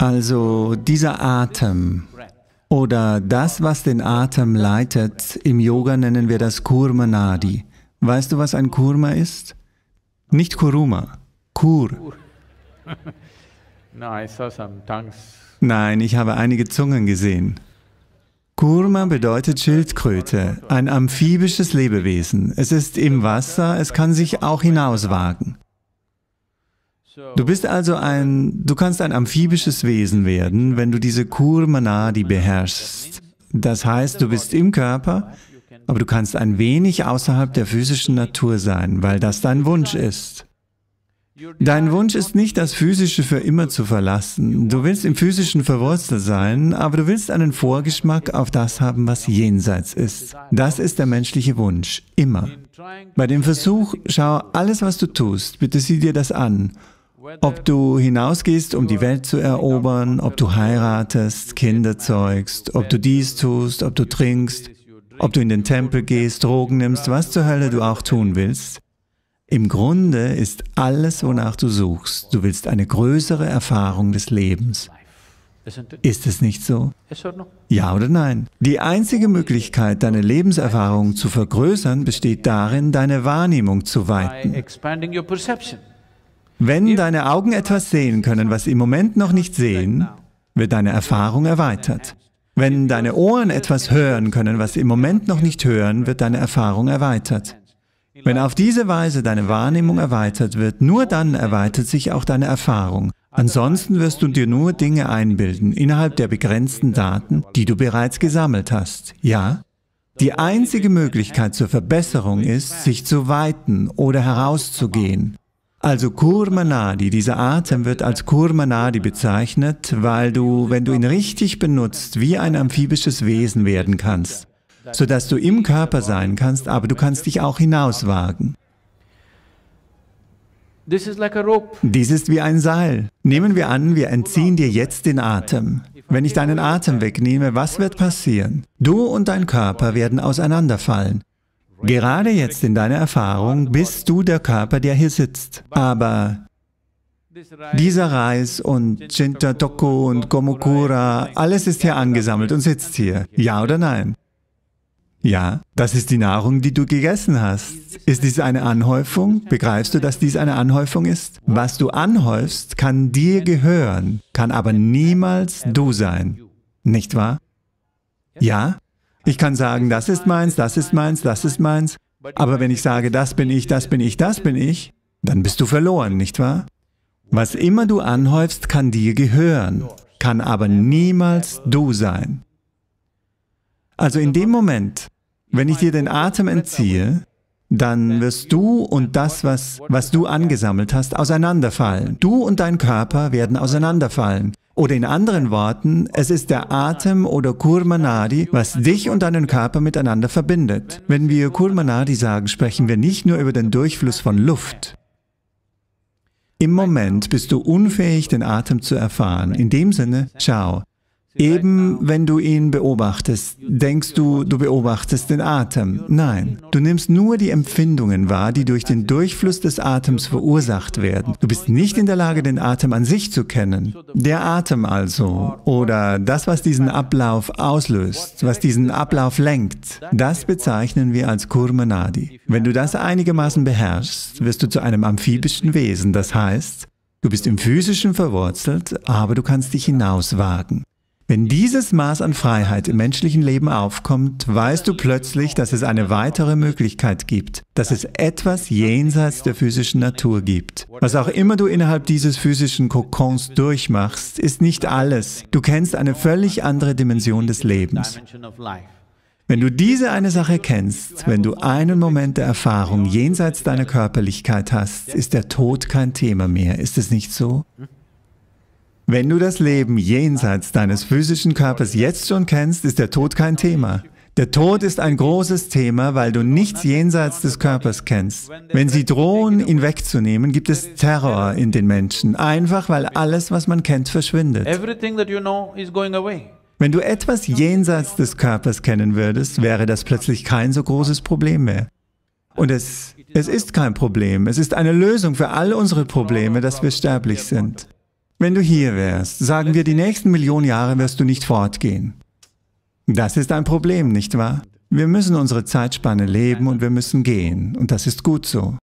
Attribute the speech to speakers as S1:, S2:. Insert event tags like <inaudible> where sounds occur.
S1: Also dieser Atem oder das, was den Atem leitet, im Yoga nennen wir das Kurma Nadi. Weißt du, was ein Kurma ist? Nicht Kuruma, Kur. <laughs> Nein, ich habe einige Zungen gesehen. Kurma bedeutet Schildkröte, ein amphibisches Lebewesen. Es ist im Wasser, es kann sich auch hinauswagen. Du bist also ein, du kannst ein amphibisches Wesen werden, wenn du diese Kurmanadi beherrschst. Das heißt, du bist im Körper, aber du kannst ein wenig außerhalb der physischen Natur sein, weil das dein Wunsch ist. Dein Wunsch ist nicht, das Physische für immer zu verlassen. Du willst im Physischen verwurzelt sein, aber du willst einen Vorgeschmack auf das haben, was jenseits ist. Das ist der menschliche Wunsch, immer. Bei dem Versuch, schau alles, was du tust, bitte sieh dir das an ob du hinausgehst, um die Welt zu erobern, ob du heiratest, Kinder zeugst, ob du dies tust, ob du trinkst, ob du in den Tempel gehst, Drogen nimmst, was zur Hölle du auch tun willst. Im Grunde ist alles, wonach du suchst, du willst eine größere Erfahrung des Lebens. Ist es nicht so? Ja oder nein? Die einzige Möglichkeit, deine Lebenserfahrung zu vergrößern, besteht darin, deine Wahrnehmung zu weiten. Wenn deine Augen etwas sehen können, was sie im Moment noch nicht sehen, wird deine Erfahrung erweitert. Wenn deine Ohren etwas hören können, was sie im Moment noch nicht hören, wird deine Erfahrung erweitert. Wenn auf diese Weise deine Wahrnehmung erweitert wird, nur dann erweitert sich auch deine Erfahrung. Ansonsten wirst du dir nur Dinge einbilden, innerhalb der begrenzten Daten, die du bereits gesammelt hast. Ja? Die einzige Möglichkeit zur Verbesserung ist, sich zu weiten oder herauszugehen. Also Kurmanadi, dieser Atem wird als Kurmanadi bezeichnet, weil du, wenn du ihn richtig benutzt, wie ein amphibisches Wesen werden kannst, sodass du im Körper sein kannst, aber du kannst dich auch hinauswagen. Dies ist wie ein Seil. Nehmen wir an, wir entziehen dir jetzt den Atem. Wenn ich deinen Atem wegnehme, was wird passieren? Du und dein Körper werden auseinanderfallen. Gerade jetzt in deiner Erfahrung bist du der Körper, der hier sitzt. Aber dieser Reis und Chintatoko und Komukura, alles ist hier angesammelt und sitzt hier. Ja oder nein? Ja, das ist die Nahrung, die du gegessen hast. Ist dies eine Anhäufung? Begreifst du, dass dies eine Anhäufung ist? Was du anhäufst, kann dir gehören, kann aber niemals du sein. Nicht wahr? Ja? Ich kann sagen, das ist meins, das ist meins, das ist meins. Aber wenn ich sage, das bin ich, das bin ich, das bin ich, dann bist du verloren, nicht wahr? Was immer du anhäufst, kann dir gehören, kann aber niemals du sein. Also in dem Moment, wenn ich dir den Atem entziehe, dann wirst du und das, was, was du angesammelt hast, auseinanderfallen. Du und dein Körper werden auseinanderfallen. Oder in anderen Worten, es ist der Atem oder Kurmanadi, was dich und deinen Körper miteinander verbindet. Wenn wir Kurmanadi sagen, sprechen wir nicht nur über den Durchfluss von Luft. Im Moment bist du unfähig, den Atem zu erfahren. In dem Sinne, schau, Eben wenn du ihn beobachtest, denkst du, du beobachtest den Atem. Nein, genau. du nimmst nur die Empfindungen wahr, die durch den Durchfluss des Atems verursacht werden. Du bist nicht in der Lage, den Atem an sich zu kennen. Der Atem also, oder das, was diesen Ablauf auslöst, was diesen Ablauf lenkt, das bezeichnen wir als Kurmanadi. Wenn du das einigermaßen beherrschst, wirst du zu einem amphibischen Wesen, das heißt, Du bist im Physischen verwurzelt, aber du kannst dich hinauswagen. Wenn dieses Maß an Freiheit im menschlichen Leben aufkommt, weißt du plötzlich, dass es eine weitere Möglichkeit gibt, dass es etwas jenseits der physischen Natur gibt. Was auch immer du innerhalb dieses physischen Kokons durchmachst, ist nicht alles. Du kennst eine völlig andere Dimension des Lebens. Wenn du diese eine Sache kennst, wenn du einen Moment der Erfahrung jenseits deiner Körperlichkeit hast, ist der Tod kein Thema mehr. Ist es nicht so? Wenn du das Leben jenseits deines physischen Körpers jetzt schon kennst, ist der Tod kein Thema. Der Tod ist ein großes Thema, weil du nichts jenseits des Körpers kennst. Wenn sie drohen, ihn wegzunehmen, gibt es Terror in den Menschen, einfach weil alles, was man kennt, verschwindet. Wenn du etwas jenseits des Körpers kennen würdest, wäre das plötzlich kein so großes Problem mehr. Und es, es ist kein Problem, es ist eine Lösung für all unsere Probleme, dass wir sterblich sind. Wenn du hier wärst, sagen wir, die nächsten Millionen Jahre wirst du nicht fortgehen. Das ist ein Problem, nicht wahr? Wir müssen unsere Zeitspanne leben und wir müssen gehen. Und das ist gut so.